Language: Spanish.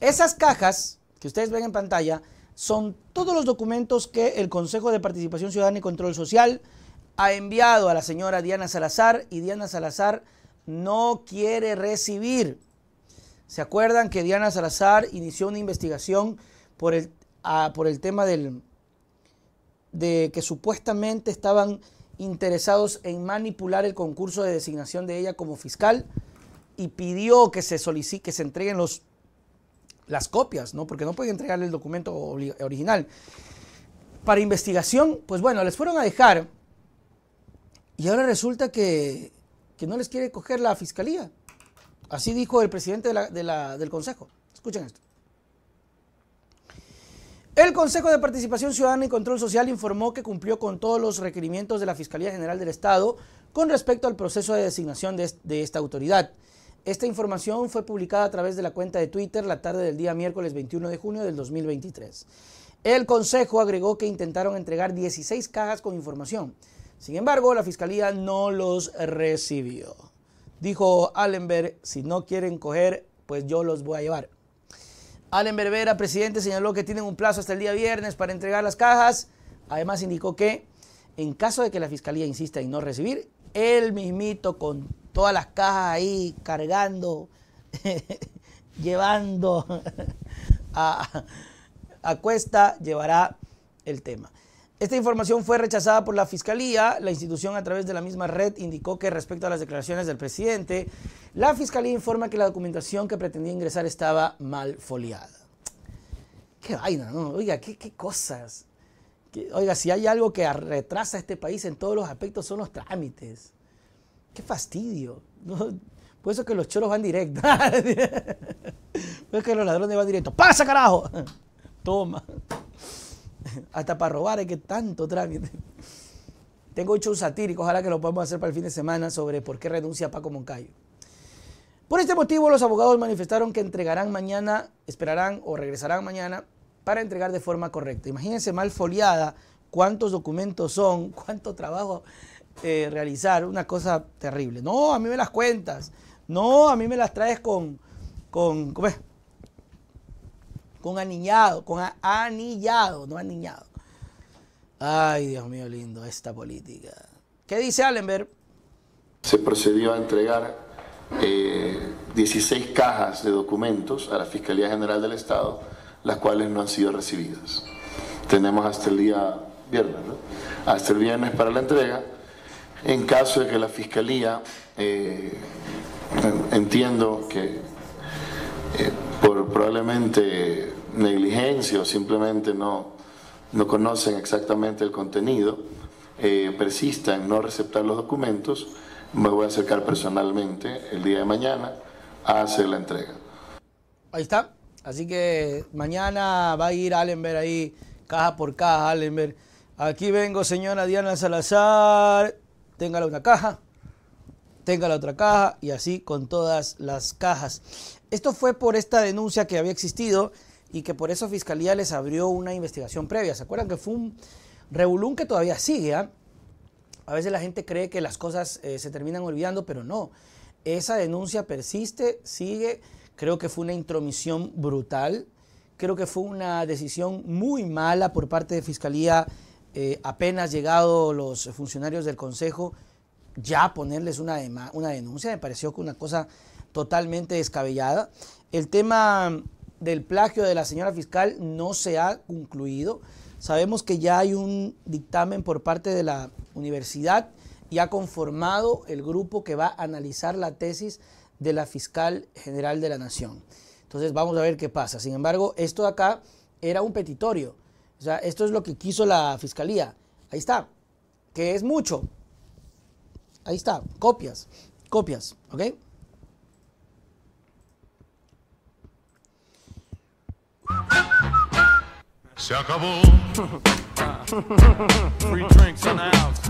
Esas cajas que ustedes ven en pantalla son todos los documentos que el Consejo de Participación Ciudadana y Control Social ha enviado a la señora Diana Salazar y Diana Salazar no quiere recibir. ¿Se acuerdan que Diana Salazar inició una investigación por el, por el tema del, de que supuestamente estaban interesados en manipular el concurso de designación de ella como fiscal y pidió que se solicite, que se entreguen los las copias, ¿no? Porque no pueden entregarle el documento original. Para investigación, pues bueno, les fueron a dejar y ahora resulta que, no les quiere coger la fiscalía. Así dijo el presidente del Consejo. Escuchen esto. El Consejo de Participación Ciudadana y Control Social informó que cumplió con todos los requerimientos de la Fiscalía General del Estado con respecto al proceso de designación de, de esta autoridad. Esta información fue publicada a través de la cuenta de Twitter la tarde del día miércoles 21 de junio del 2023. El Consejo agregó que intentaron entregar 16 cajas con información. Sin embargo, la Fiscalía no los recibió. Dijo Allenberg, si no quieren coger, pues yo los voy a llevar. Allenberg Vera, presidente, señaló que tienen un plazo hasta el día viernes para entregar las cajas. Además, indicó que en caso de que la Fiscalía insista en no recibir, él mismito con todas las cajas ahí cargando, llevando a, cuesta, llevará el tema. Esta información fue rechazada por la Fiscalía. La institución a través de la misma red indicó que respecto a las declaraciones del presidente, la Fiscalía informa que la documentación que pretendía ingresar estaba mal foliada. Qué vaina, ¿no? Oiga, qué cosas oiga, si hay algo que retrasa a este país en todos los aspectos son los trámites. Qué fastidio. Por eso que los choros van directo. Por eso que los ladrones van directo. ¡Pasa, carajo! Toma. Hasta para robar hay que tanto trámite. Tengo hecho un satírico, ojalá que lo podamos hacer para el fin de semana, sobre por qué renuncia Paco Moncayo. Por este motivo, los abogados manifestaron que entregarán mañana, esperarán o regresarán mañana para entregar de forma correcta. Imagínense mal foliada, cuántos documentos son, cuánto trabajo eh, realizar, una cosa terrible. No, a mí me las cuentas, no, a mí me las traes con, con, ¿cómo es? Con anillado... con anillado, no aniñado. Ay, Dios mío, lindo, esta política. ¿Qué dice Allenberg? Se procedió a entregar eh, 16 cajas de documentos a la Fiscalía General del Estado las cuales no han sido recibidas. Tenemos hasta el día viernes, ¿no? Hasta el viernes para la entrega. En caso de que la Fiscalía, eh, entiendo que eh, por probablemente negligencia o simplemente no, no conocen exactamente el contenido, eh, persista en no receptar los documentos, me voy a acercar personalmente el día de mañana a hacer la entrega. Ahí está. Así que mañana va a ir Allenberg ahí, caja por caja, Allenberg. Aquí vengo, señora Diana Salazar. Téngala una caja, téngala otra caja y así con todas las cajas. Esto fue por esta denuncia que había existido y que por eso Fiscalía les abrió una investigación previa. ¿Se acuerdan que fue un revolún que todavía sigue? Ah? A veces la gente cree que las cosas eh, se terminan olvidando, pero no. Esa denuncia persiste, sigue Creo que fue una intromisión brutal. Creo que fue una decisión muy mala por parte de Fiscalía, eh, apenas llegado los funcionarios del Consejo, ya ponerles una, una denuncia. Me pareció que una cosa totalmente descabellada. El tema del plagio de la señora fiscal no se ha concluido. Sabemos que ya hay un dictamen por parte de la universidad y ha conformado el grupo que va a analizar la tesis de la fiscal general de la nación. Entonces vamos a ver qué pasa. Sin embargo, esto de acá era un petitorio. O sea, esto es lo que quiso la fiscalía. Ahí está, que es mucho. Ahí está, copias, copias, ¿ok? Se acabó.